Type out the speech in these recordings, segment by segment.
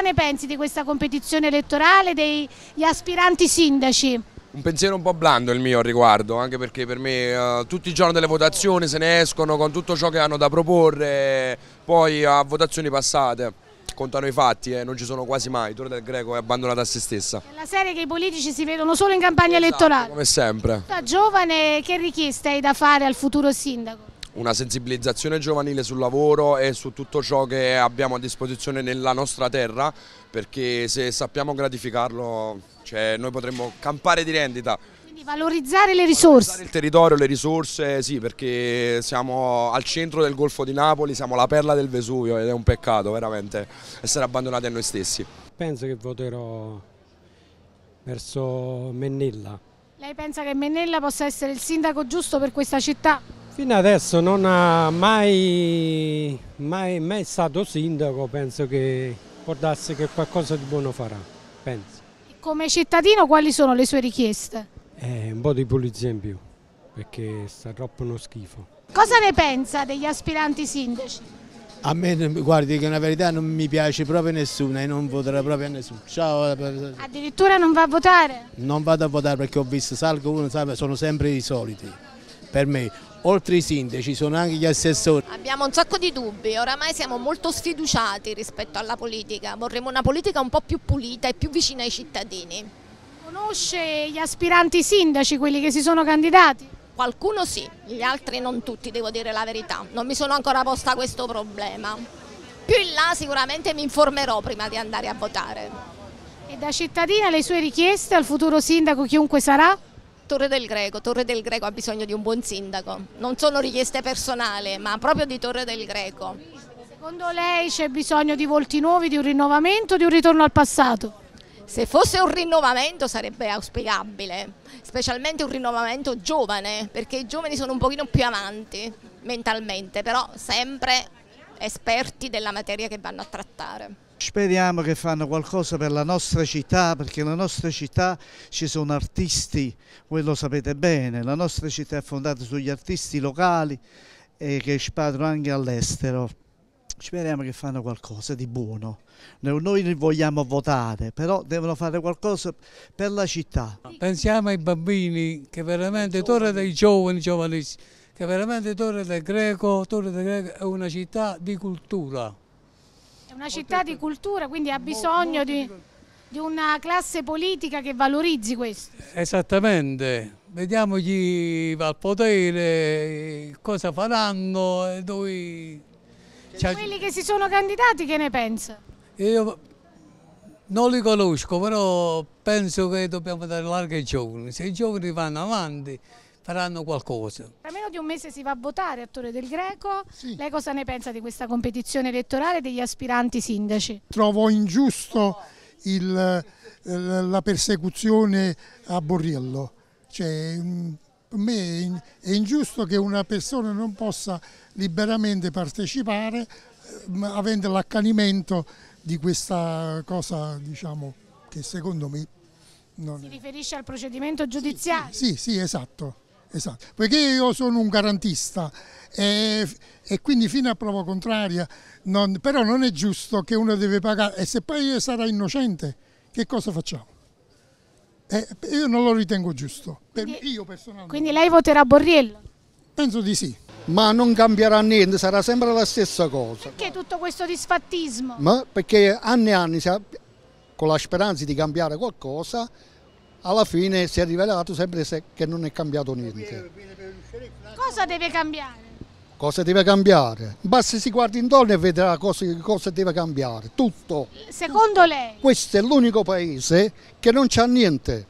cosa ne pensi di questa competizione elettorale, degli aspiranti sindaci? Un pensiero un po' blando il mio al riguardo, anche perché per me eh, tutti i giorni delle votazioni se ne escono con tutto ciò che hanno da proporre, poi a votazioni passate contano i fatti, eh, non ci sono quasi mai, Torre del Greco è abbandonata a se stessa. È la serie che i politici si vedono solo in campagna esatto, elettorale. Come sempre. Da giovane che richieste hai da fare al futuro sindaco? una sensibilizzazione giovanile sul lavoro e su tutto ciò che abbiamo a disposizione nella nostra terra perché se sappiamo gratificarlo cioè, noi potremmo campare di rendita. Quindi valorizzare le risorse. Valorizzare il territorio, le risorse, sì, perché siamo al centro del Golfo di Napoli, siamo la perla del Vesuvio ed è un peccato veramente essere abbandonati a noi stessi. Penso che voterò verso Mennella. Lei pensa che Mennella possa essere il sindaco giusto per questa città? Fino adesso non ha mai, mai, mai stato sindaco, penso che può che qualcosa di buono farà, penso. Come cittadino quali sono le sue richieste? Eh, un po' di pulizia in più, perché sta troppo uno schifo. Cosa ne pensa degli aspiranti sindaci? A me, guardi, che una verità non mi piace proprio nessuna e non voterò proprio a nessuno. Ciao. Eh, Addirittura non va a votare? Non vado a votare perché ho visto, salgo uno, sono sempre i soliti. Per me, oltre i sindaci sono anche gli assessori. Abbiamo un sacco di dubbi, oramai siamo molto sfiduciati rispetto alla politica, vorremmo una politica un po' più pulita e più vicina ai cittadini. Conosce gli aspiranti sindaci, quelli che si sono candidati? Qualcuno sì, gli altri non tutti, devo dire la verità. Non mi sono ancora posta questo problema. Più in là sicuramente mi informerò prima di andare a votare. E da cittadina le sue richieste al futuro sindaco, chiunque sarà? Torre del Greco. Torre del Greco ha bisogno di un buon sindaco. Non sono richieste personali, ma proprio di Torre del Greco. Secondo lei c'è bisogno di volti nuovi, di un rinnovamento, o di un ritorno al passato? Se fosse un rinnovamento sarebbe auspicabile, specialmente un rinnovamento giovane, perché i giovani sono un pochino più avanti mentalmente, però sempre esperti della materia che vanno a trattare. Speriamo che fanno qualcosa per la nostra città, perché nella nostra città ci sono artisti, voi lo sapete bene, la nostra città è fondata sugli artisti locali e che spadono anche all'estero. Speriamo che fanno qualcosa di buono. Noi li vogliamo votare, però devono fare qualcosa per la città. Pensiamo ai bambini che veramente, torre dei giovani, giovanissimi, che veramente Torre del Greco, Torre del Greco è una città di cultura è una città di cultura, quindi ha bisogno di, di una classe politica che valorizzi questo. Esattamente, vediamo chi va al potere, cosa faranno e eh, dove... Cioè, quelli che si sono candidati che ne pensa? Io non li conosco, però penso che dobbiamo dare larga ai giovani. Se i giovani vanno avanti, faranno qualcosa. Tra meno di un mese si va a votare a Torre del Greco, sì. lei cosa ne pensa di questa competizione elettorale degli aspiranti sindaci? Trovo ingiusto il, eh, la persecuzione a Borriello, cioè, per mm, me è ingiusto che una persona non possa liberamente partecipare eh, avendo l'accanimento di questa cosa diciamo, che secondo me non si riferisce al procedimento giudiziario? sì, sì, sì esatto. Esatto, perché io sono un garantista e, e quindi fino a prova contraria, non, però non è giusto che uno deve pagare e se poi sarà innocente, che cosa facciamo? Eh, io non lo ritengo giusto, per, io personalmente. Quindi lei voterà Borriello? Penso di sì. Ma non cambierà niente, sarà sempre la stessa cosa. Perché tutto questo disfattismo? Ma perché anni e anni con la speranza di cambiare qualcosa alla fine si è rivelato sempre che non è cambiato niente. Cosa deve cambiare? Cosa deve cambiare? Basta si guardi intorno e vedrà cosa, cosa deve cambiare, tutto. Secondo lei? Questo è l'unico paese che non c'ha niente.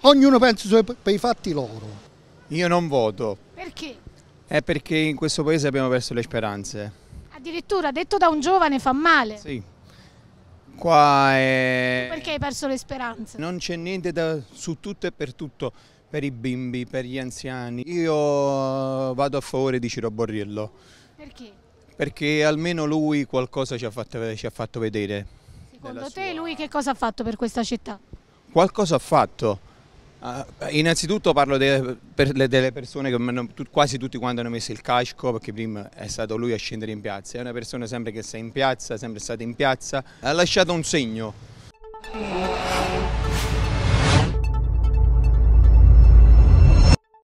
Ognuno pensa per i fatti loro. Io non voto. Perché? È perché in questo paese abbiamo perso le speranze. Addirittura detto da un giovane fa male. Sì qua è... Perché hai perso le speranze? Non c'è niente da, su tutto e per tutto, per i bimbi, per gli anziani. Io vado a favore di Ciro Borriello. Perché? Perché almeno lui qualcosa ci ha fatto, ci ha fatto vedere. Secondo te sua... lui che cosa ha fatto per questa città? Qualcosa ha fatto Uh, innanzitutto parlo de, per, le, delle persone che hanno, quasi tutti quanti hanno messo il casco perché prima è stato lui a scendere in piazza, è una persona sempre che sta in piazza, sempre stata in piazza, ha lasciato un segno.